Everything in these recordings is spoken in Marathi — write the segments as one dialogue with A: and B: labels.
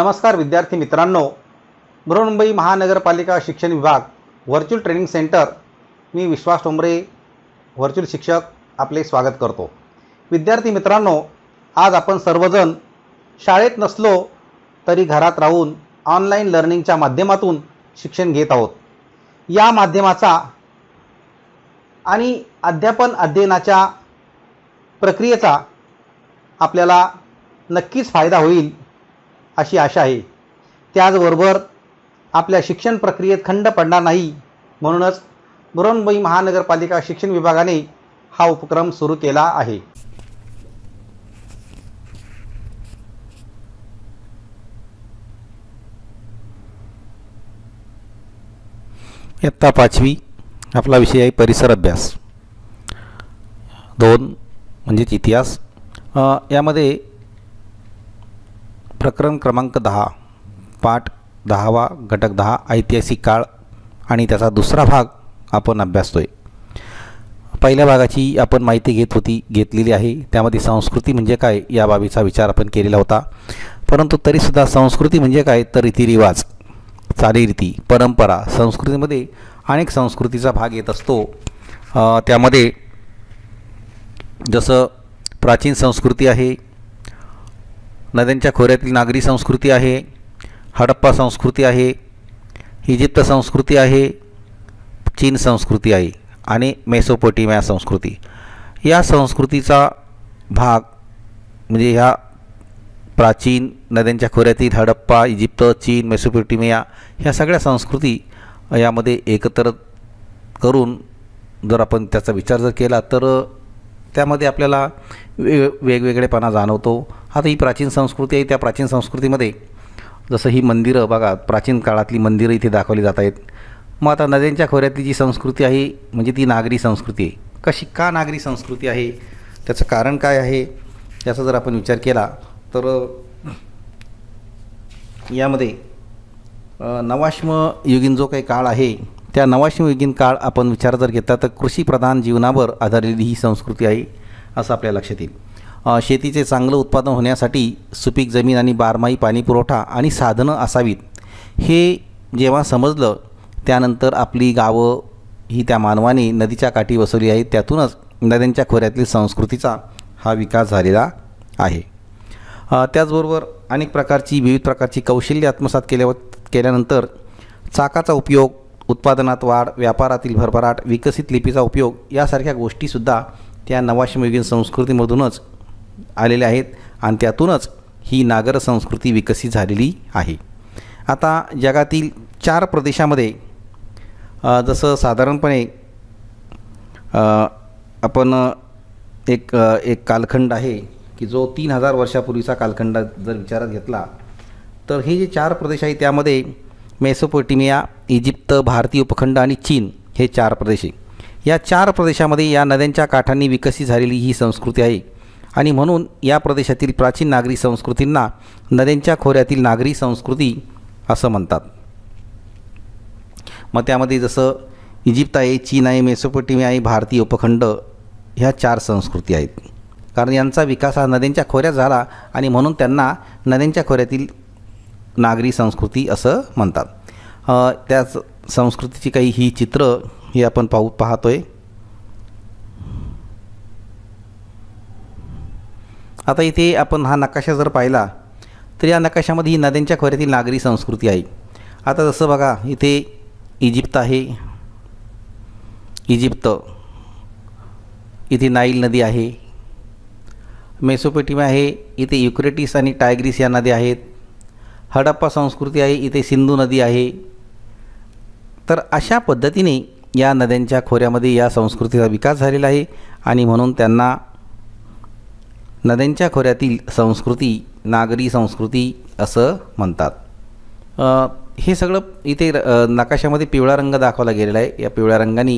A: नमस्कार विद्यार्थी मित्रांनो बृहन्मुंबई महानगरपालिका शिक्षण विभाग व्हर्च्युअल ट्रेनिंग सेंटर मी विश्वास टोंबरे व्हर्च्युअल शिक्षक आपले स्वागत करतो विद्यार्थी मित्रांनो आज आपण सर्वजण शाळेत नसलो तरी घरात राहून ऑनलाईन लर्निंगच्या माध्यमातून शिक्षण घेत आहोत या माध्यमाचा आणि अध्यापन अध्ययनाच्या प्रक्रियेचा आपल्याला नक्कीच फायदा होईल अशी आशा आहे त्याचबरोबर आपल्या शिक्षण प्रक्रियेत खंड पडणार नाही म्हणूनच मुरंबई महानगरपालिका शिक्षण विभागाने हा उपक्रम सुरू केला आहे इयत्ता पाचवी आपला विषय आहे परिसर अभ्यास दोन म्हणजेच इतिहास यामध्ये प्रकरण क्रमांक दहा पाठ दहावा घटक दहा ऐतिहासिक काळ आणि त्याचा दुसरा भाग आपण अभ्यासतोय पहिल्या भागाची आपण माहिती घेत होती घेतलेली आहे त्यामध्ये संस्कृती म्हणजे काय या बाबीचा विचार आपण केलेला होता परंतु तरीसुद्धा संस्कृती म्हणजे काय तर रीतिरिवाज चालीरीती परंपरा संस्कृतीमध्ये अनेक संस्कृतीचा भाग येत असतो त्यामध्ये जसं प्राचीन संस्कृती आहे नद्यांच्या खोऱ्यातील नागरी संस्कृती आहे हडप्पा संस्कृती आहे इजिप्त संस्कृती आहे चीन संस्कृती आहे आणि मेसोपोटिमिया संस्कृती या संस्कृतीचा भाग म्हणजे ह्या प्राचीन नद्यांच्या खोऱ्यातील हडप्पा इजिप्त चीन मेसोपोटिमिया ह्या सगळ्या संस्कृती यामध्ये एकत्र करून जर आपण त्याचा विचार जर केला तर त्यामध्ये आपल्याला वे वेगवेगळेपणा जाणवतो आता ही प्राचीन संस्कृती आहे त्या प्राचीन संस्कृतीमध्ये जसं ही मंदिरं बघा प्राचीन काळातली मंदिरं इथे दाखवली जात आहेत मग आता नद्यांच्या खोऱ्यातली जी संस्कृती आहे म्हणजे ती नागरी संस्कृती आहे कशी का नागरी संस्कृती आहे त्याचं कारण काय आहे याचा जर आपण विचार केला तर यामध्ये नवाश्म जो काही काळ आहे त्या नवाशिवगीन काळ आपण विचार जर घेतला तर कृषीप्रधान जीवनावर आधारलेली ही संस्कृती आहे असं आपल्या लक्षात येईल शेतीचे चांगलं उत्पादन होण्यासाठी सुपीक जमीन आणि बारमाही पाणीपुरवठा आणि साधनं असावीत हे जेव्हा समजलं त्यानंतर आपली गावं ही त्या मानवाने नदीच्या काठी वसवली आहेत त्यातूनच नद्यांच्या खोऱ्यातील संस्कृतीचा हा विकास झालेला आहे त्याचबरोबर अनेक प्रकारची विविध प्रकारची कौशल्य आत्मसात केल्या केल्यानंतर चाकाचा उपयोग उत्पादनात वाढ व्यापारातील भरभराट विकसित लिपीचा उपयोग यासारख्या गोष्टीसुद्धा त्या नवाश्मयुगीन संस्कृतीमधूनच आलेल्या आहेत आणि त्यातूनच ही नागर संस्कृती विकसित झालेली आहे आता जगातील चार प्रदेशामध्ये जसं साधारणपणे आपण एक एक कालखंड आहे की जो तीन हजार वर्षापूर्वीचा कालखंड जर विचारात घेतला तर हे जे चार प्रदेश आहे त्यामध्ये मेसोपोटेमिया इजिप्त भारतीय उपखंड आणि चीन हे चार प्रदेशे या चार प्रदेशामध्ये या नद्यांच्या काठांनी विकसित झालेली ही संस्कृती आहे आणि म्हणून या प्रदेशातील प्राचीन नागरी संस्कृतींना नद्यांच्या खोऱ्यातील नागरी संस्कृती असं म्हणतात मग त्यामध्ये जसं इजिप्त आहे चीन आहे मेसोपोटेमिया आहे भारतीय उपखंड ह्या चार संस्कृती आहेत कारण यांचा विकास हा नद्यांच्या खोऱ्यात झाला आणि म्हणून त्यांना नद्यांच्या खोऱ्यातील नागरी संस्कृती असं म्हणतात त्याच संस्कृतीची काही ही चित्र हे आपण पाहू पाहतोय आता इथे आपण हा नकाशा जर पाहिला तर या नकाशामध्ये ही नद्यांच्या खोऱ्यातील नागरी संस्कृती आहे आता जसं बघा इथे इजिप्त आहे इजिप्त इथे नाईल नदी आहे मेसोपेटिमा आहे इथे युक्रेटिस आणि टायग्रिस या नद्या आहेत हडप्पा संस्कृती आहे इथे सिंधू नदी आहे तर अशा पद्धतीने या नद्यांच्या खोऱ्यामध्ये या संस्कृतीचा विकास झालेला आहे आणि म्हणून त्यांना नद्यांच्या खोऱ्यातील संस्कृती नागरी संस्कृती असं म्हणतात हे सगळं इथे नकाशामध्ये पिवळा रंग दाखवला गेलेला आहे या पिवळ्या रंगाने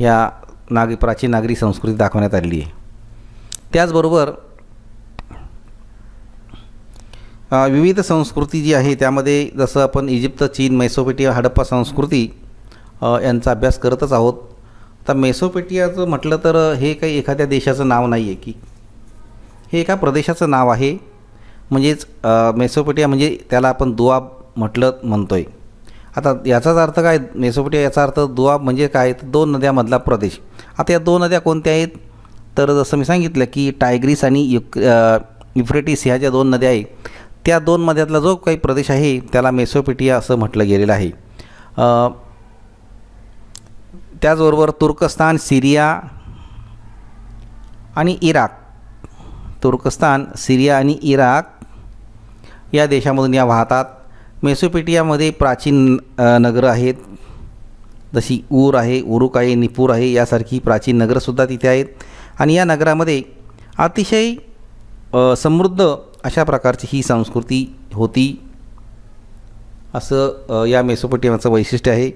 A: या नाग प्राचीन नागरी संस्कृती दाखवण्यात आलेली आहे त्याचबरोबर विविध संस्कृती जी आहे त्यामध्ये जसं आपण इजिप्त चीन मेसोपेटिया हडप्पा संस्कृती यांचा अभ्यास करतच आहोत तर मेसोपेटियाचं म्हटलं तर हे काही एखाद्या देशाचं नाव नाही आहे की हे एका प्रदेशाचं नाव आहे म्हणजेच मेसोपेटिया म्हणजे त्याला आपण दुआब म्हटलं म्हणतो आहे आता याचाच अर्थ काय मेसोपेटिया याचा अर्थ दुआब म्हणजे काय तर दोन नद्यामधला प्रदेश आता या दोन नद्या कोणत्या आहेत तर जसं मी सांगितलं की टायग्रीस आणि युक इफ्रेटिस ह्या ज्या दोन नद्या आहेत त्या दोन मध्यातला जो काही प्रदेश आहे त्याला मेसोपिटिया असं म्हटलं गेलेलं आहे त्याचबरोबर तुर्कस्तान सिरिया आणि इराक तुर्कस्तान सिरिया आणि इराक या देशामधून या वाहतात मेसोपिटियामध्ये प्राचीन नगरं आहेत जशी ऊर आहे उरुक आहे निपूर आहे यासारखी प्राचीन नगरंसुद्धा तिथे आहेत आणि या नगरामध्ये अतिशय समृद्ध अशा प्रकारची ही संस्कृती होती असं या मेसोपोटेमियाचं वैशिष्ट्य आहे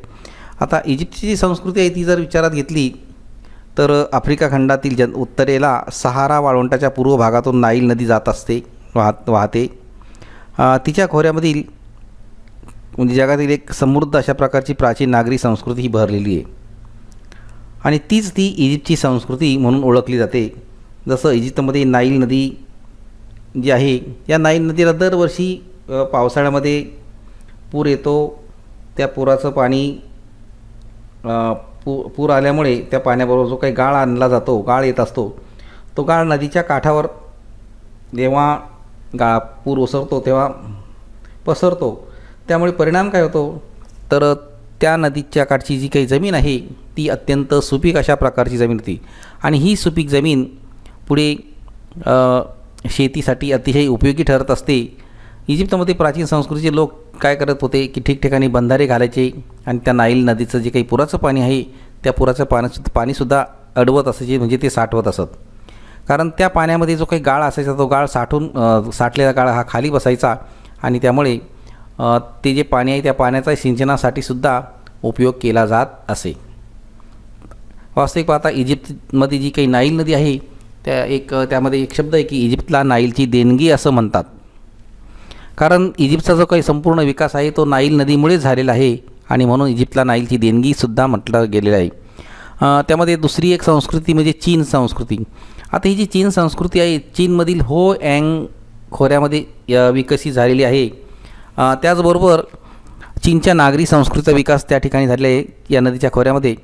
A: आता इजिप्तची जी संस्कृती आहे ती जर विचारात घेतली तर आफ्रिका खंडातील जन उत्तरेला सहारा वाळवंटाच्या पूर्व भागातून नाईल नदी जात असते वाहत वाहते तिच्या खोऱ्यामधील म्हणजे जगातील एक समृद्ध अशा प्रकारची प्राचीन नागरी संस्कृती ही भरलेली आहे आणि तीच ती इजिप्तची संस्कृती म्हणून ओळखली जाते जसं इजिप्तमध्ये नाईल नदी जी आहे या नाईन नदीला दरवर्षी पावसाळ्यामध्ये पूर येतो त्या पुराचं पाणी पू पूर आल्यामुळे त्या पाण्याबरोबर जो काही गाळ आणला जातो गाळ येत असतो तो गाळ नदीच्या काठावर जेव्हा गाळ पूर ओसरतो तेव्हा पसरतो त्यामुळे परिणाम काय होतो तर त्या नदीच्या काठची जी काही जमीन आहे ती अत्यंत सुपीक अशा प्रकारची जमीन होती आणि ही सुपीक जमीन पुढे शेतीसाठी अतिशय उपयोगी ठरत असते इजिप्तमध्ये प्राचीन संस्कृतीचे लोक काय करत होते की ठिकठिकाणी बंधारे घालायचे आणि त्या नाईल नदीचं जे काही पुराचं पाणी आहे त्या पुराचं पाणी पाणीसुद्धा अडवत असायचे म्हणजे ते साठवत असत कारण त्या पाण्यामध्ये जो काही गाळ असायचा तो गाळ साठून साठलेला गाळ हा खाली बसायचा आणि त्यामुळे ते जे पाणी आहे त्या पाण्याचा सिंचनासाठी सुद्धा उपयोग केला जात असे वास्तविक पाहता इजिप्तमध्ये जी काही नाईल नदी आहे त्या एक त्यामध्ये एक शब्द आहे की इजिप्तला नाईलची देणगी असं म्हणतात कारण इजिप्तचा जो काही संपूर्ण विकास आहे तो नाईल नदीमुळे झालेला आहे आणि म्हणून इजिप्तला नाईलची देणगीसुद्धा म्हटलं गेलेलं आहे त्यामध्ये दुसरी एक संस्कृती म्हणजे चीन संस्कृती आता ही जी चीन संस्कृती आहे चीनमधील हो अँग खोऱ्यामध्ये विकसित झालेली आहे त्याचबरोबर चीनच्या नागरी संस्कृतीचा विकास त्या ठिकाणी झालेला आहे या नदीच्या खोऱ्यामध्ये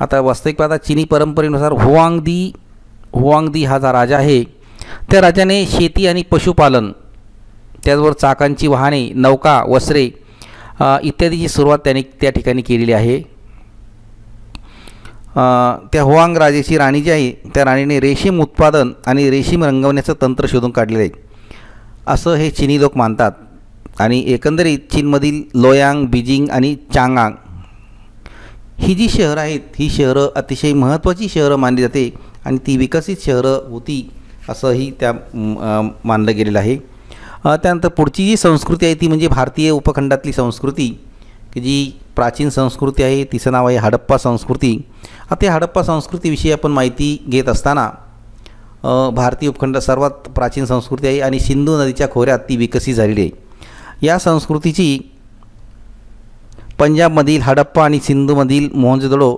A: आता वास्तविक पाहता चिनी परंपरेनुसार दी हुवांगदी हा जा राजा आहे त्या राजाने शेती आणि पशुपालन त्याचबरोबर चाकांची वाहने नौका वस्त्रे इत्यादीची सुरुवात त्यांनी त्या ठिकाणी केलेली आहे त्या हुवांग राजेची राणी जी आहे त्या राणीने रेशीम उत्पादन आणि रेशीम रंगवण्याचं तंत्र शोधून काढलेलं आहे असं हे चिनी लोक मानतात आणि एकंदरीत चीनमधील लोयांग बीजिंग आणि चांगांग ही जी शहरं आहेत ही शहरं अतिशय महत्त्वाची शहरं मानली जाते आणि ती विकसित शहरं होती असंही त्या मानलं गेलेलं आहे त्यानंतर पुढची जी संस्कृती आहे ती म्हणजे भारतीय उपखंडातली संस्कृती की जी प्राचीन संस्कृती आहे तिचं नाव आहे हडप्पा संस्कृती आता या हडप्पा संस्कृतीविषयी आपण माहिती घेत असताना भारतीय उपखंड सर्वात प्राचीन संस्कृती आहे आणि सिंधू नदीच्या खोऱ्यात ती विकसित झालेली आहे या संस्कृतीची पंजाबमधील हडप्पा आणि सिंधूमधील मोहनजोदडो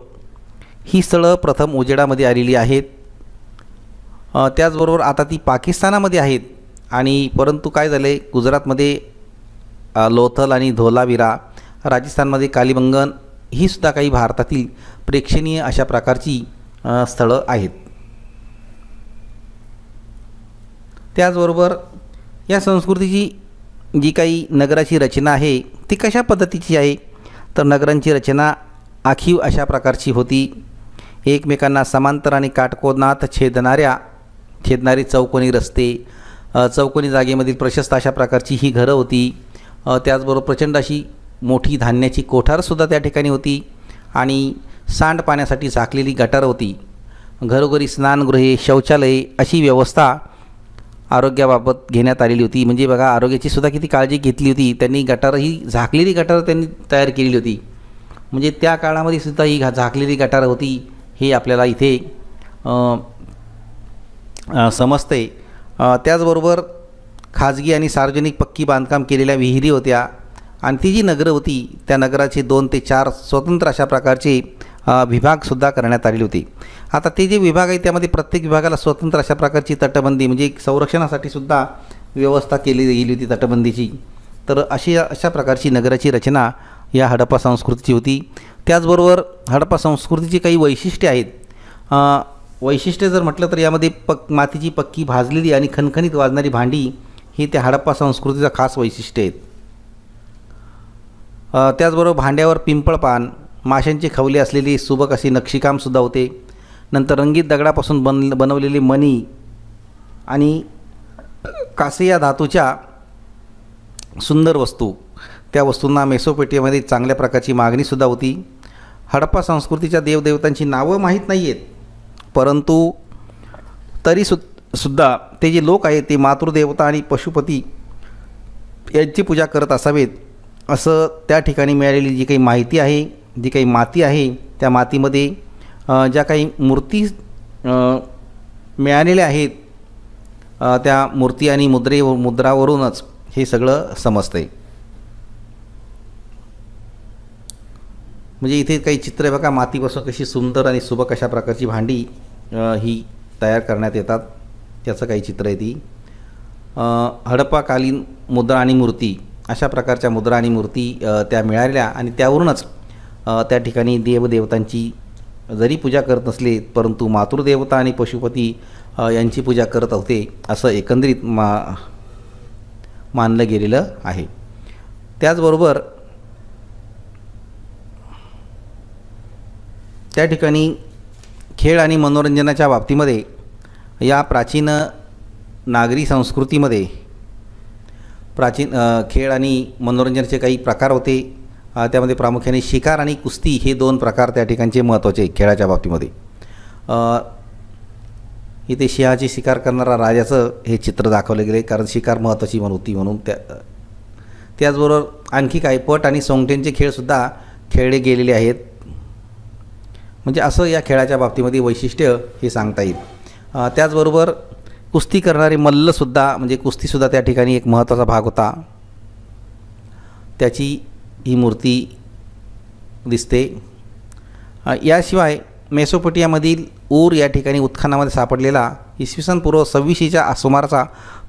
A: ही स्थळं प्रथम उजेडामध्ये आलेली आहेत त्याचबरोबर आता ती पाकिस्तानामध्ये आहेत आणि परंतु काय झालं आहे गुजरातमध्ये लोथल आणि धोलाविरा राजस्थानमध्ये कालीबंगन ही सुद्धा काही भारतातील प्रेक्षणीय अशा प्रकारची स्थळं आहेत त्याचबरोबर या संस्कृतीची जी काही नगराची रचना आहे ती कशा पद्धतीची आहे तर नगरांची रचना आखीव अशा प्रकारची होती एकमेकांना समांतर आणि काटकोनात छेदणाऱ्या छेदणारी चौकोनी रस्ते चौकोनी जागेमधील प्रशस्त अशा प्रकारची ही घरं होती त्याचबरोबर प्रचंड अशी मोठी धान्याची कोठारसुद्धा त्या ठिकाणी होती आणि सांडपाण्यासाठी झाकलेली गटार होती घरोघरी स्नानगृहे शौचालये अशी व्यवस्था आरोग्याबाबत घेण्यात आलेली होती म्हणजे बघा आरोग्याची सुद्धा किती काळजी घेतली होती त्यांनी गटार ही झाकलेली गटार त्यांनी तयार केलेली होती म्हणजे त्या काळामध्ये सुद्धा ही झाकलेली गटार होती हे आपल्याला इथे समजते त्याचबरोबर खाजगी आणि सार्वजनिक पक्की बांधकाम केलेल्या विहिरी होत्या आणि ती जी नगरं होती त्या नगराचे दोन ते चार स्वतंत्र अशा प्रकारचे विभागसुद्धा करण्यात आलेले होते आता ते जे विभाग आहे त्यामध्ये प्रत्येक विभागाला स्वतंत्र अशा प्रकारची तटबंदी म्हणजे संरक्षणासाठी सुद्धा व्यवस्था केली गेली होती तटबंदीची तर अशी अशा प्रकारची नगराची रचना या हडप्पा संस्कृतीची होती त्याचबरोबर हडप्पा संस्कृतीची काही वैशिष्ट्ये आहेत वैशिष्ट्य जर म्हटलं तर यामध्ये पक मातीची पक्की भाजलेली आणि खणखणीत वाजणारी भांडी ही त्या हडप्पा संस्कृतीचा खास वैशिष्ट्य आहेत त्याचबरोबर भांड्यावर पिंपळ पान माशांची खवले असलेली सुबक अशी नक्षीकामसुद्धा होते नंतर रंगीत दगडापासून बन बनवलेली मणी आणि कासे या धातूच्या सुंदर वस्तू त्या वस्तूंना मेसोपेटियामध्ये चांगल्या प्रकारची मागणीसुद्धा होती हडप्पा संस्कृतीच्या देवदेवतांची नावं माहीत नाही आहेत परंतु तरी सु सुद्धा ते जे लोक आहेत ते मातृदेवता आणि पशुपती यांची पूजा करत असावेत असं त्या ठिकाणी मिळालेली जी काही माहिती आहे जी काही माती आहे त्या मातीमध्ये ज्या काही मूर्ती मिळालेल्या आहेत त्या मूर्ती आणि मुद्रे मुद्रावरूनच हे सगळं समजतं आहे म्हणजे इथे काही चित्र बघा मातीपासून कशी सुंदर आणि सुबक अशा प्रकारची भांडी ही तयार करण्यात येतात त्याचं काही चित्र आहे ती हडप्पाकालीन मुद्रा आणि मूर्ती अशा प्रकारच्या मुद्रा आणि मूर्ती त्या मिळाल्या आणि त्यावरूनच त्या ठिकाणी देवदेवतांची जरी पूजा करत नसले परंतु मातृदेवता आणि पशुपती यांची पूजा करत होते असं एकंदरीत मा मानलं गेलेलं आहे त्याचबरोबर त्या ठिकाणी खेळ आणि मनोरंजनाच्या बाबतीमध्ये या प्राचीन नागरी संस्कृतीमध्ये प्राचीन खेळ आणि मनोरंजनाचे काही प्रकार होते त्यामध्ये प्रामुख्याने शिकार आणि कुस्ती हे दोन प्रकार त्या ठिकाणचे महत्त्वाचे खेळाच्या बाबतीमध्ये इथे शिहाची शिकार करणारा राजाचं हे चित्र दाखवलं गेले कारण शिकार महत्त्वाची म्हणून होती म्हणून त्या त्याचबरोबर आणखी काही पट आणि सोंगट्यांचे खेळसुद्धा खेळले गेलेले आहेत म्हणजे असं या खेळाच्या बाबतीमध्ये वैशिष्ट्य हे सांगता येईल त्याचबरोबर कुस्ती करणारे मल्लसुद्धा म्हणजे कुस्तीसुद्धा त्या ठिकाणी एक महत्त्वाचा भाग होता त्याची ही मूर्ती दिसते याशिवाय मेसोपोटियामधील ऊर या ठिकाणी उत्खनामध्ये सापडलेला इसवी सन पूर्व सव्वीसशेच्या सुमारचा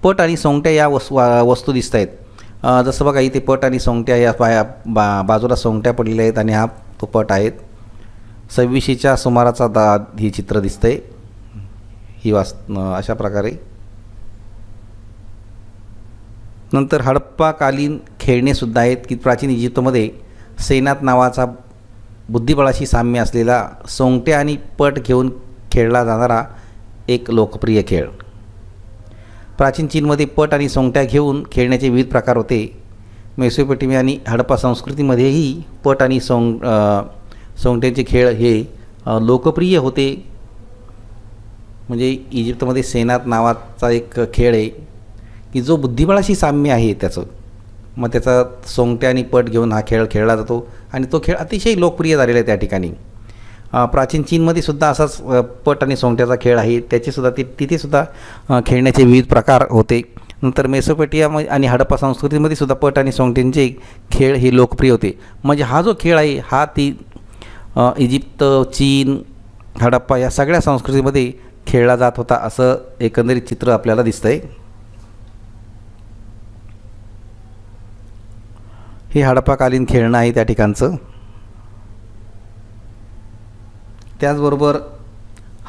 A: पट आणि सोंगट्या या वस वस्तू दिसत आहेत जसं बघा इथे पट आणि सोंगट्या या पाया बा बाजूला सोंगट्या पडलेल्या आहेत आणि हा तो पट आहेत सव्वीसशेच्या सुमाराचा दाद ही चित्र दिसतंय ही वास अशा प्रकारे नंतर हडप्पाकालीन खेळणेसुद्धा आहेत की प्राचीन इजिप्तमध्ये सेनात नावाचा बुद्धिबळाशी साम्य असलेला सोंगटे आणि पट घेऊन खेळला जाणारा एक लोकप्रिय खेळ प्राचीन चीनमध्ये पट आणि सोंगट्या घेऊन खेळण्याचे विविध प्रकार होते मेसोपेटिमी आणि हडप्पा संस्कृतीमध्येही पट आणि सोंग सोंगट्यांचे खेळ हे लोकप्रिय होते म्हणजे इजिप्तमध्ये सेनात नावाचा एक खेळ आहे की जो बुद्धिबळाशी साम्य आहे त्याचं मग त्याचा सोंगट्या आणि पट घेऊन हा खेळ खेळला जातो आणि तो खेळ अतिशय लोकप्रिय झालेला आहे त्या ठिकाणी प्राचीन चीनमध्ये सुद्धा असाच पट आणि सोंगट्याचा खेळ आहे त्याचेसुद्धा ती तिथेसुद्धा खेळण्याचे विविध प्रकार होते नंतर मेसोपेटिया आणि हडप्पा संस्कृतीमध्ये सुद्धा पट आणि सोंगट्यांचे खेळ हे लोकप्रिय होते म्हणजे हा जो खेळ आहे हा ती इजिप्त चीन हडप्पा या सगळ्या संस्कृतीमध्ये खेळला जात होता असं एकंदरीत चित्र आपल्याला दिसतं आहे हे हडप्पाकालीन खेळणं आहे त्या ठिकाणचं त्याचबरोबर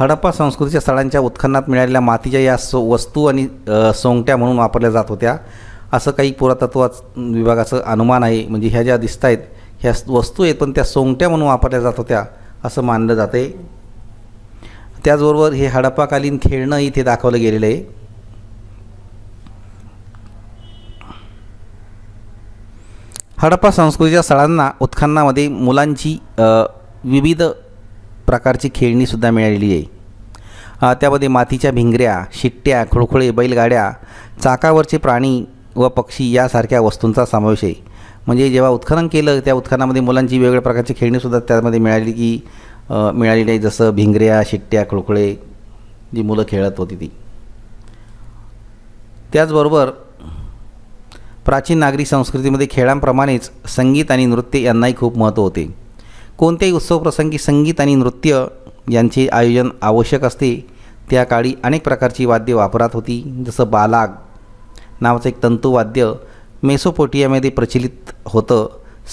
A: हडप्पा संस्कृतीच्या स्थळांच्या उत्खननात मिळालेल्या मातीच्या या सो वस्तू आणि सोंगट्या म्हणून वापरल्या जात होत्या असं काही पुरातत्व विभागाचं अनुमान आहे म्हणजे ह्या ज्या दिसत आहेत ह्या वस्तू आहेत पण त्या सोंगट्या म्हणून वापरल्या जात होत्या असं मानलं आहे त्याचबरोबर हे हडप्पाकालीन खेळणं इथे दाखवलं गेलेलं आहे हडप्पा संस्कृतीच्या स्थळांना उत्खननामध्ये मुलांची विविध प्रकारची खेळणीसुद्धा मिळालेली आहे त्यामध्ये मातीच्या भिंगऱ्या शिट्ट्या खुळखुळे बैलगाड्या चाकावरचे प्राणी व पक्षी यासारख्या वस्तूंचा समावेश आहे म्हणजे जेव्हा उत्खनन केलं त्या उत्खनामध्ये मुलांची वेगवेगळ्या प्रकारची खेळणीसुद्धा त्यामध्ये मिळाली की मिळाली नाही जसं भिंगऱ्या शिट्ट्या खुळखुळे जी मुलं खेळत होती ती त्याचबरोबर प्राचीन नागरी संस्कृतीमध्ये खेळांप्रमाणेच संगीत आणि नृत्य यांनाही खूप महत्त्व होते कोणत्याही उत्सवप्रसंगी संगीत आणि नृत्य यांचे आयोजन आवश्यक असते त्या काळी अनेक प्रकारची वाद्य वापरात होती जसं बालाग नावाचं एक तंतुवाद्य मेसोपोटियामध्ये प्रचलित होतं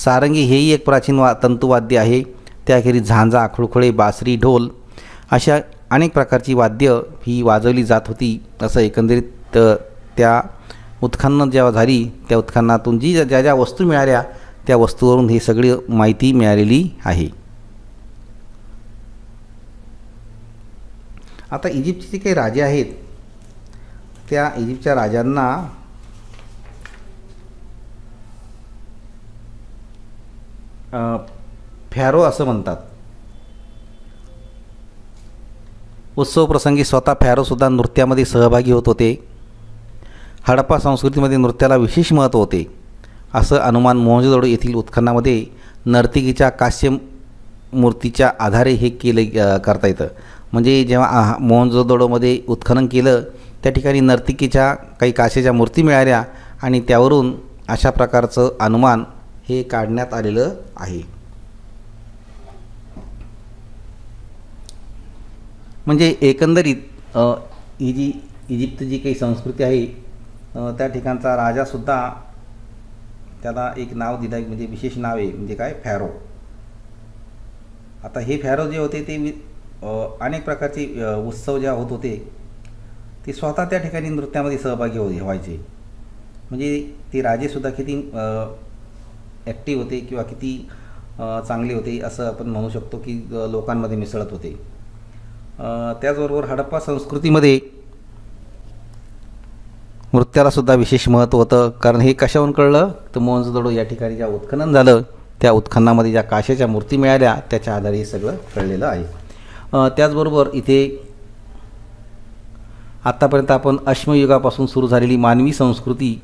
A: सारंगी हेही एक प्राचीन वा तंतुवाद्य आहे त्याखेरी झांजा आखळखुळे बासरी ढोल अशा अनेक प्रकारची वाद्य ही वाजवली जात होती असं एकंदरीत त्या उत्खनन जेव्हा झाली त्या उत्खननातून जी ज्या ज्या वस्तू मिळाल्या त्या वस्तूवरून ही सगळी माहिती मिळालेली आहे आता इजिप्तचे काही राजे आहेत त्या इजिप्तच्या राजांना फॅरो असं म्हणतात उत्सवप्रसंगी स्वतः फॅरोसुद्धा नृत्यामध्ये सहभागी होत होते हडप्पा संस्कृतीमध्ये नृत्याला विशेष महत्त्व होते असं अनुमान मोहजोदडो येथील उत्खननामध्ये नर्तिकीच्या कास्य मूर्तीच्या आधारे हे केले करता येतं म्हणजे जेव्हा मोहनजोदडोमध्ये उत्खनन केलं त्या ठिकाणी नर्तिकीच्या काही काशेच्या मूर्ती मिळाल्या आणि त्यावरून अशा प्रकारचं अनुमान हे काढण्यात आलेलं आहे म्हणजे एकंदरीत इजी इजिप्त जी काही संस्कृती आहे त्या ठिकाणचा राजासुद्धा त्याला एक नाव दिलं आहे म्हणजे विशेष नाव आहे म्हणजे काय फॅरो आता हे फॅरो जे होते ते अनेक प्रकारचे उत्सव ज्या होत होते ते स्वतः त्या ठिकाणी नृत्यामध्ये सहभागी हो व्हायचे म्हणजे ते राजेसुद्धा किती ॲक्टिव्ह होते किंवा किती चांगले होते असं आपण म्हणू शकतो की लोकांमध्ये मिसळत होते त्याचबरोबर हडप्पा संस्कृतीमध्ये नृत्यालासुद्धा विशेष महत्त्व होतं कारण हे कशाहून कळलं तर मोहनजोदडो या ठिकाणी ज्या उत्खनन झालं त्या उत्खननामध्ये ज्या काशेच्या मूर्ती मिळाल्या त्याच्या आधारे हे सगळं कळलेलं आहे त्याचबरोबर इथे आत्तापर्यंत आपण अश्मयुगापासून सुरू झालेली मानवी संस्कृती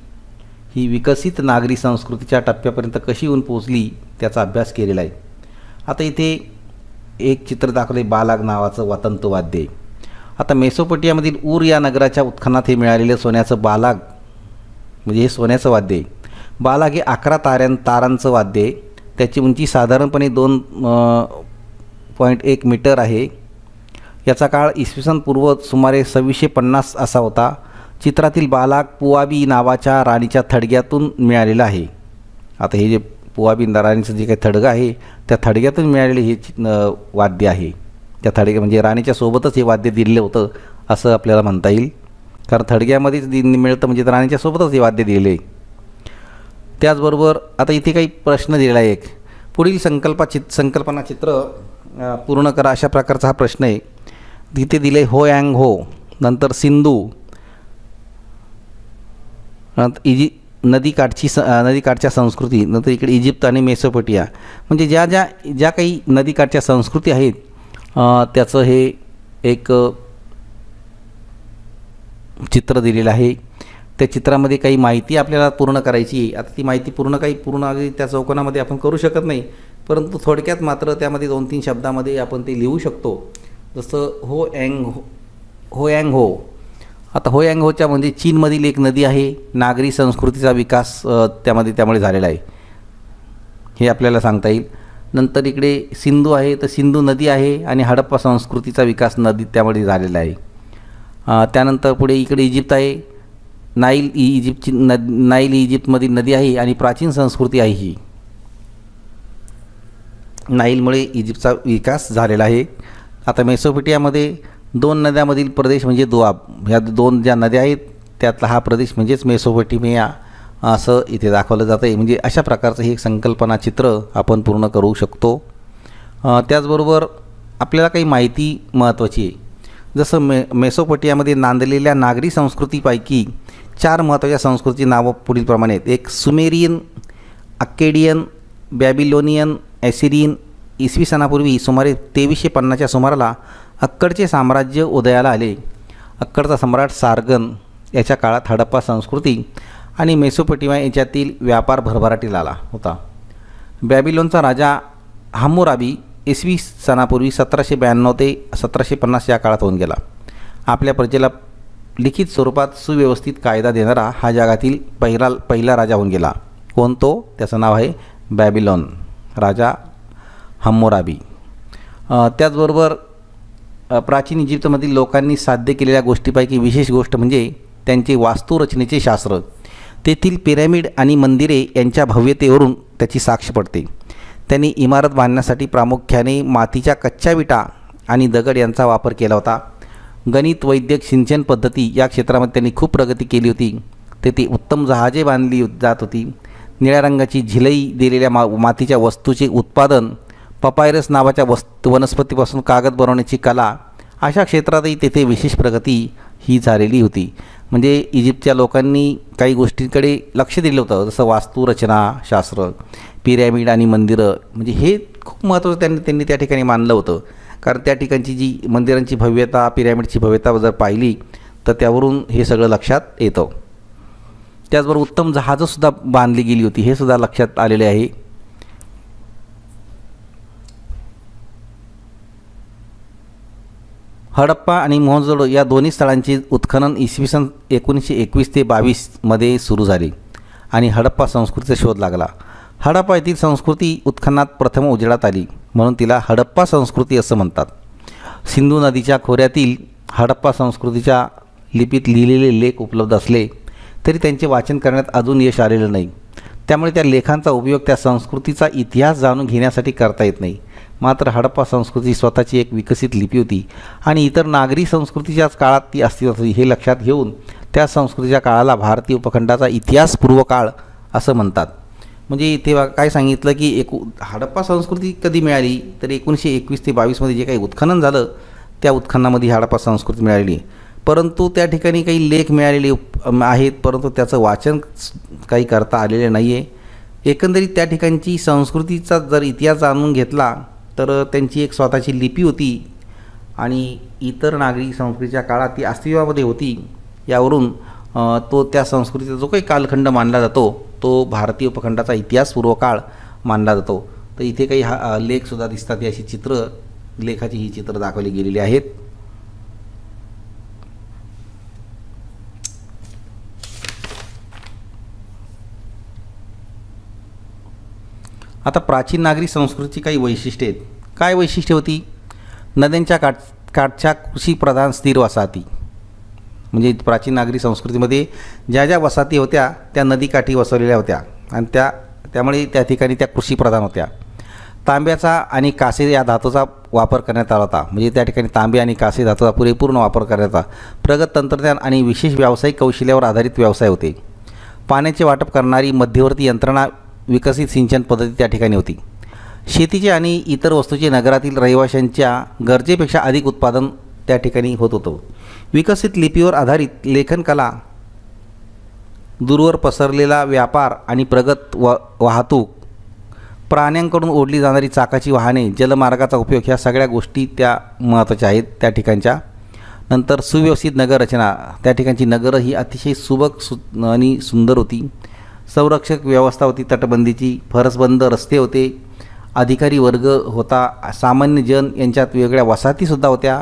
A: ही विकसित नागरी संस्कृतीच्या टप्प्यापर्यंत कशी येऊन पोचली त्याचा अभ्यास केलेला आहे आता इथे एक चित्र दाखवले बालाग नावाचं वातंत वाद्य आता मेसोपोटियामधील ऊर या नगराच्या उत्खनात हे मिळालेलं सोन्याचं बालाग म्हणजे हे सोन्याचं वाद्य आहे बालाग हे अकरा ताऱ्यां तारांचं वाद्य आहे त्याची उंची साधारणपणे दोन पॉईंट एक मीटर आहे याचा काळ इसवी सन पूर्व सुमारे सव्वीसशे पन्नास असा होता चित्रातील बालाक पुआबी नावाच्या राणीच्या थडग्यातून मिळालेला आहे आता हे जे पुआबी राणीचं जे काही थडगं आहे त्या थडग्यातून मिळालेले हे वाद्य आहे त्या थडग्या म्हणजे राणीच्या सोबतच हे वाद्य दिलेलं होतं असं आपल्याला म्हणता येईल कारण थडग्यामध्येच दि मिळतं म्हणजे राणीच्या सोबतच हे वाद्य दिले त्याचबरोबर आता इथे काही प्रश्न दिलेला आहे एक पुढील संकल्पा चित संकल्पना चित्र पूर्ण करा अशा प्रकारचा हा प्रश्न आहे तिथे दिले हो अँग हो नंतर सिंधू इजि नदीकाठची स नदीकाठच्या संस्कृती नंतर इकडे इजिप्त आणि मेसोपोटिया म्हणजे ज्या ज्या ज्या काही नदीकाठच्या संस्कृती आहेत त्याचं हे एक चित्र दिलेलं आहे त्या चित्रामध्ये काही माहिती आपल्याला पूर्ण करायची आता ती माहिती पूर्ण काही पूर्ण अगदी त्या चौकोनामध्ये आपण करू शकत नाही परंतु थोडक्यात मात्र त्यामध्ये दोन तीन शब्दामध्ये आपण ते लिहू शकतो जसं हो अँग हो अँग हो आता म्हणजे चीनमधील एक नदी आहे नागरी संस्कृतीचा विकास त्यामध्ये त्यामुळे झालेला आहे हे आपल्याला सांगता येईल नंतर इकडे सिंधू आहे तर सिंधू नदी आहे आणि हडप्पा संस्कृतीचा विकास नदी त्यामध्ये झालेला आहे त्यानंतर पुढे इकडे इजिप्त आहे नाईल इजिप्तची नद नाईल इजिप्तमधील नदी आहे आणि प्राचीन संस्कृती आहे ही नाईलमुळे इजिप्तचा विकास झालेला आहे आता मेसोपिटियामध्ये दोन नद्यामधील प्रदेश म्हणजे दुआब ह्या दोन ज्या नद्या आहेत त्यातला हा प्रदेश म्हणजेच मेसोपोटेमिया असं इथे दाखवलं जातं आहे म्हणजे अशा प्रकारचं हे एक संकल्पना चित्र आपण पूर्ण करू शकतो त्याचबरोबर आपल्याला काही माहिती महत्त्वाची आहे जसं मे मेसोपोटियामध्ये नांदलेल्या नागरी संस्कृतीपैकी चार महत्त्वाच्या संस्कृतीची नावं पुढीलप्रमाणे आहेत एक सुमेरियन आक्केडियन बॅबिलोनियन ॲसिरियन इसवी सणापूर्वी सुमारे तेवीसशे पन्नासच्या सुमाराला अक्कडचे साम्राज्य उदयाला आले अक्कडचा सम्राट सारगन याच्या काळात हडप्पा संस्कृती आणि मेसोपोटिमा याच्यातील व्यापार भरभराटीला आला होता बॅबिलोनचा राजा हामोराबी इसवी सणापूर्वी सतराशे ब्याण्णव ते सतराशे पन्नास या काळात होऊन गेला आपल्या प्रजेला लिखित स्वरूपात सुव्यवस्थित कायदा देणारा हा जगातील पहिला पहिला राजा होऊन गेला कोण तो त्याचं नाव आहे बॅबिलॉन राजा हम्मोराबी त्याचबरोबर प्राचीन इजिप्तमधील लोकांनी साध्य केलेल्या गोष्टीपैकी विशेष गोष्ट म्हणजे त्यांचे वास्तुरचनेचे शास्त्र तेथील पिरॅमिड आणि मंदिरे यांच्या भव्यतेवरून त्याची साक्ष पडते त्यांनी इमारत बांधण्यासाठी प्रामुख्याने मातीच्या कच्च्या विटा आणि दगड यांचा वापर केला होता गणित वैद्यक सिंचन पद्धती या क्षेत्रामध्ये त्यांनी खूप प्रगती केली होती तेथे उत्तम जहाजे बांधली जात होती निळ्या रंगाची झिलई दिलेल्या मा मातीच्या वस्तूचे उत्पादन पपायरस नावाच्या वस्तू वनस्पतीपासून कागद बनवण्याची कला अशा क्षेत्रातही तेथे विशेष प्रगती ही झालेली होती म्हणजे इजिप्तच्या लोकांनी काही गोष्टींकडे लक्ष दिलं होतं जसं वास्तुरचना शास्त्र पिरॅमिड आणि मंदिरं म्हणजे हे खूप महत्त्वाचं त्यांनी त्यांनी त्या ठिकाणी मानलं होतं कारण त्या ठिकाणची जी मंदिरांची भव्यता पिरॅमिडची भव्यता जर पाहिली तर त्यावरून हे सगळं लक्षात येतं त्याचबरोबर उत्तम जहाजंसुद्धा बांधली गेली होती हे सुद्धा लक्षात आलेले आहे हडप्पा आणि मोहनजोडो या दोन्ही स्थळांचे उत्खनन इसवी सन एकोणीसशे एकवीस ते बावीसमध्ये सुरू झाले आणि हडप्पा संस्कृतीचा शोध लागला हडप्पा येथील संस्कृती उत्खननात प्रथम उजेडात आली म्हणून तिला हडप्पा संस्कृती असं म्हणतात सिंधू नदीच्या खोऱ्यातील हडप्पा संस्कृतीच्या लिपीत लिहिलेले लेख उपलब्ध असले तरी त्यांचे वाचन करण्यात अजून यश आलेलं नाही त्यामुळे त्या लेखांचा उपयोग त्या संस्कृतीचा इतिहास जाणून घेण्यासाठी करता येत नाही मात्र हडप्पा संस्कृती स्वतःची एक विकसित लिपी होती आणि इतर नागरी संस्कृतीच्याच काळात ती अस्तित्वात होती हे लक्षात घेऊन त्या संस्कृतीच्या काळाला भारतीय उपखंडाचा इतिहासपूर्व काळ असं म्हणतात म्हणजे ते काय सांगितलं की एकू हडप्पा संस्कृती कधी मिळाली तर एकोणीसशे एकवीस ते बावीसमध्ये जे काही उत्खनन झालं त्या उत्खननामध्ये हडप्पा संस्कृती मिळाली परंतु त्या ठिकाणी काही लेख मिळालेले आहेत परंतु त्याचं वाचन काही करता आलेले नाही आहे एकंदरीत त्या ठिकाणची संस्कृतीचा जर इतिहास जाणून घेतला तर त्यांची एक स्वतःची लिपी होती आणि इतर नागरी संस्कृतीच्या काळात ती अस्तित्वामध्ये होती यावरून तो त्या संस्कृतीचा जो काही कालखंड मानला जातो तो भारतीय उपखंडाचा इतिहास पूर्वकाळ मानला जातो तर इथे काही हा लेखसुद्धा दिसतात अशी चित्र लेखाची ही चित्र दाखवली गेलेली आहेत आता प्राचीन नागरी संस्कृतीची काही वैशिष्ट्ये आहेत काय वैशिष्ट्ये होती नद्यांच्या काठ काठच्या कृषीप्रधान स्थिर वसाहती म्हणजे प्राचीन नागरी संस्कृतीमध्ये ज्या ज्या वसाहती होत्या त्या नदीकाठी वसवलेल्या होत्या आणि त्या त्यामुळे त्या ठिकाणी त्या कृषीप्रधान होत्या तांब्याचा आणि कासे या धातूचा वापर करण्यात आला होता म्हणजे त्या ठिकाणी तांबे आणि कासे धातूचा पुरेपूर्ण वापर करण्यात आला प्रगत तंत्रज्ञान आणि विशेष व्यावसायिक कौशल्यावर आधारित व्यवसाय होते पाण्याचे वाटप करणारी मध्यवर्ती यंत्रणा विकसित सिंचन पद्धती त्या ठिकाणी होती शेतीचे आणि इतर वस्तूचे नगरातील रहिवाशांच्या गरजेपेक्षा अधिक उत्पादन त्या ठिकाणी होत होतं विकसित लिपीवर आधारित लेखनकला दूरवर पसरलेला व्यापार आणि प्रगत व वाहतूक प्राण्यांकडून ओढली जाणारी चाकाची वाहने जलमार्गाचा उपयोग ह्या सगळ्या गोष्टी त्या महत्त्वाच्या आहेत त्या ठिकाणच्या नंतर सुव्यवस्थित नगररचना त्या ठिकाणची नगरं ही अतिशय सुबक सु आणि सुंदर होती संरक्षक व्यवस्था होती तटबंदीची फरसबंद रस्ते होते अधिकारी वर्ग होता सामान्य जन यांच्यात वेगळ्या वसाहतीसुद्धा होत्या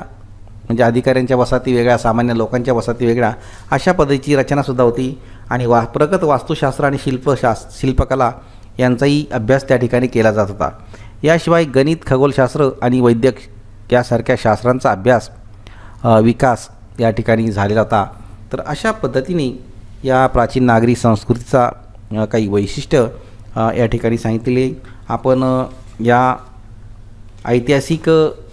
A: म्हणजे अधिकाऱ्यांच्या वसाहती वेगळ्या सामान्य लोकांच्या वसाहती वेगळ्या अशा पद्धतीची रचनासुद्धा होती आणि वा प्रगत वास्तुशास्त्र आणि शिल्पशास्त्र शिल्पकला यांचाही अभ्यास त्या ठिकाणी केला जात होता याशिवाय गणित खगोलशास्त्र आणि वैद्यक यासारख्या शास्त्रांचा अभ्यास विकास या ठिकाणी झालेला होता तर अशा पद्धतीने या प्राचीन नागरी संस्कृतीचा काही वैशिष्ट्य या ठिकाणी सांगितले आपण या ऐतिहासिक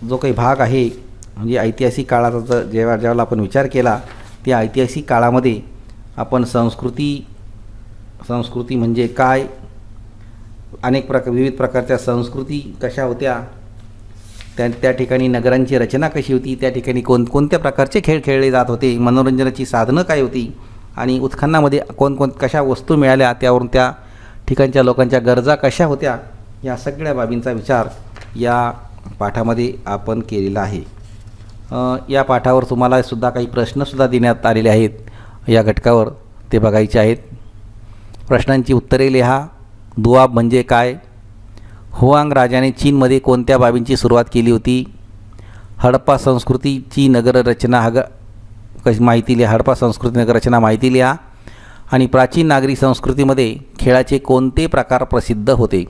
A: जो काही भाग आहे म्हणजे ऐतिहासिक काळाचा जर जेव्हा ज्यावेळेला आपण विचार केला त्या ऐतिहासिक काळामध्ये आपण संस्कृती संस्कृती म्हणजे काय अनेक प्रकार विविध प्रकारच्या संस्कृती कशा होत्या त्या त्या ठिकाणी नगरांची रचना कशी होती त्या ठिकाणी कोण कोणत्या प्रकारचे खेळ खेळले जात होते मनोरंजनाची साधनं काय होती आणि उत्खननामध्ये कोणकोण कशा वस्तू मिळाल्या त्यावरून त्या ठिकाणच्या लोकांच्या गरजा कशा होत्या या सगळ्या बाबींचा विचार या पाठामध्ये आपण केलेला आहे या पाठावर तुम्हाला सुद्धा काही प्रश्नसुद्धा देण्यात आलेले आहेत या घटकावर ते बघायचे आहेत प्रश्नांची उत्तरे लिहा दुआब म्हणजे काय हुआंग राजाने चीनमध्ये कोणत्या बाबींची सुरुवात केली होती हडप्पा संस्कृतीची नगररचना हग कशी माहिती लिहा हडपा संस्कृतीने रचना माहिती लिहा आणि प्राचीन नागरी संस्कृतीमध्ये खेळाचे कोणते प्रकार प्रसिद्ध होते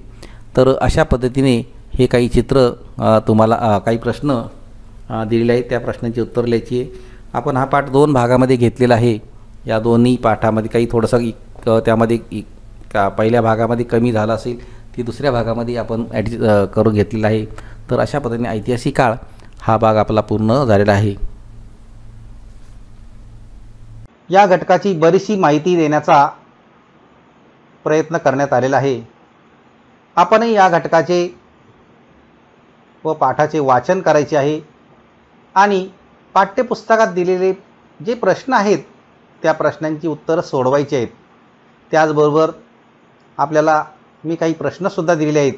A: तर अशा पद्धतीने हे काही चित्र तुम्हाला काही प्रश्न दिलेले आहेत त्या प्रश्नाची उत्तर लिहायची आपण हा पाठ दोन भागामध्ये घेतलेला आहे या दोन्ही पाठामध्ये काही थोडंसं त्यामध्ये का पहिल्या भागामध्ये कमी झाला असेल ती दुसऱ्या भागामध्ये आपण ॲडज करून घेतलेला आहे तर अशा पद्धतीने ऐतिहासिक काळ हा भाग आपला पूर्ण झालेला आहे या घटकाची बरीचशी माहिती देण्याचा प्रयत्न करण्यात आलेला आहे आपणही या घटकाचे व पाठाचे वाचन करायचे आहे आणि पाठ्यपुस्तकात दिलेले जे प्रश्न आहेत त्या प्रश्नांची उत्तरं सोडवायची आहेत त्याचबरोबर आपल्याला मी काही प्रश्नसुद्धा दिलेले आहेत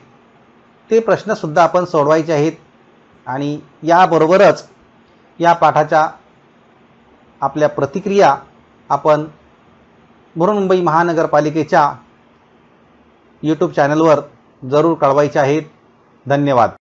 A: ते प्रश्नसुद्धा आपण सोडवायचे आहेत आणि याबरोबरच या पाठाच्या आपल्या प्रतिक्रिया आपण मुंबई महानगरपालिकेच्या यूट्यूब चॅनलवर जरूर कळवायचे आहेत धन्यवाद